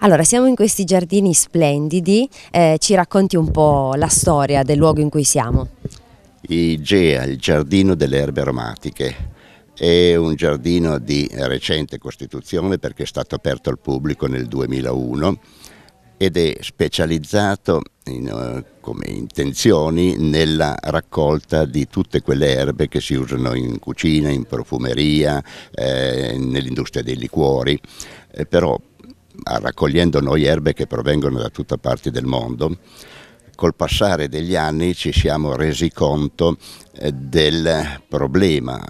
Allora, siamo in questi giardini splendidi, eh, ci racconti un po' la storia del luogo in cui siamo. IGEA, il Giardino delle Erbe Aromatiche, è un giardino di recente costituzione perché è stato aperto al pubblico nel 2001 ed è specializzato in, eh, come intenzioni nella raccolta di tutte quelle erbe che si usano in cucina, in profumeria, eh, nell'industria dei liquori, eh, però Ah, raccogliendo noi erbe che provengono da tutta parte del mondo, col passare degli anni ci siamo resi conto eh, del problema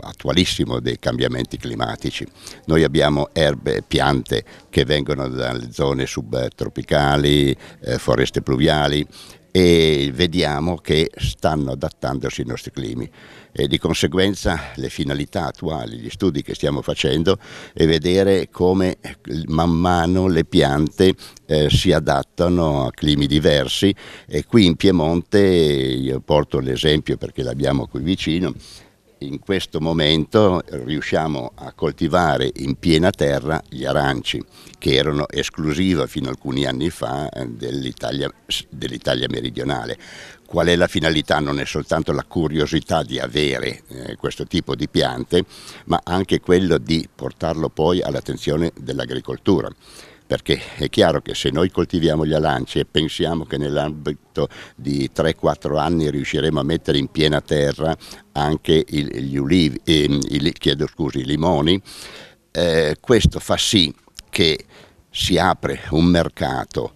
attualissimo dei cambiamenti climatici. Noi abbiamo erbe e piante che vengono dalle zone subtropicali, eh, foreste pluviali e vediamo che stanno adattandosi ai nostri climi e di conseguenza le finalità attuali, gli studi che stiamo facendo è vedere come eh, man mano le piante eh, si adattano a climi diversi e qui in Piemonte, io porto l'esempio perché l'abbiamo qui vicino, in questo momento riusciamo a coltivare in piena terra gli aranci che erano esclusiva fino a alcuni anni fa eh, dell'Italia dell meridionale. Qual è la finalità? Non è soltanto la curiosità di avere eh, questo tipo di piante, ma anche quello di portarlo poi all'attenzione dell'agricoltura perché è chiaro che se noi coltiviamo gli alanci e pensiamo che nell'ambito di 3-4 anni riusciremo a mettere in piena terra anche gli ulivi, eh, i, chiedo scusi, i limoni, eh, questo fa sì che si apre un mercato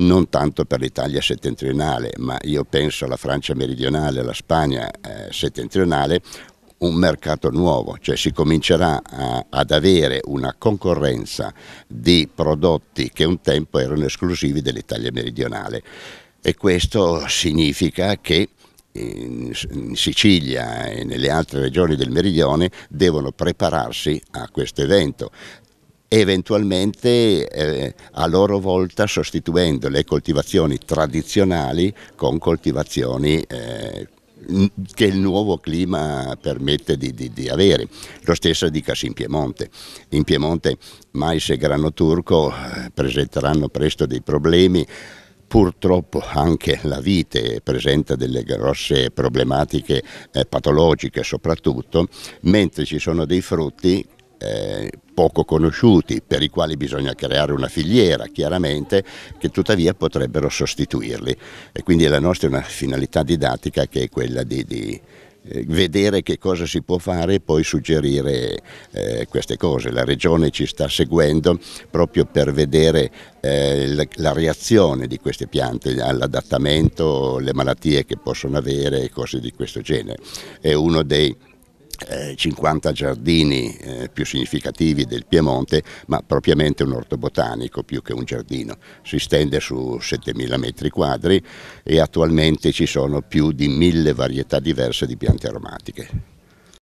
non tanto per l'Italia settentrionale, ma io penso alla Francia meridionale, alla Spagna eh, settentrionale, un mercato nuovo, cioè si comincerà a, ad avere una concorrenza di prodotti che un tempo erano esclusivi dell'Italia meridionale e questo significa che in Sicilia e nelle altre regioni del meridione devono prepararsi a questo evento eventualmente eh, a loro volta sostituendo le coltivazioni tradizionali con coltivazioni eh, che il nuovo clima permette di, di, di avere. Lo stesso dicasi in Piemonte. In Piemonte mais e grano turco eh, presenteranno presto dei problemi purtroppo anche la vite presenta delle grosse problematiche eh, patologiche soprattutto, mentre ci sono dei frutti eh, poco conosciuti, per i quali bisogna creare una filiera chiaramente, che tuttavia potrebbero sostituirli. E quindi la nostra è una finalità didattica che è quella di, di eh, vedere che cosa si può fare e poi suggerire eh, queste cose. La Regione ci sta seguendo proprio per vedere eh, la, la, reazione di queste piante all'adattamento, le malattie che possono avere e cose di questo genere. È uno dei 50 eh, giardini eh, più significativi del Piemonte, ma propriamente un orto botanico più che un giardino. Si stende su 7.000 metri quadri e attualmente ci sono più di 1.000 varietà diverse di piante aromatiche.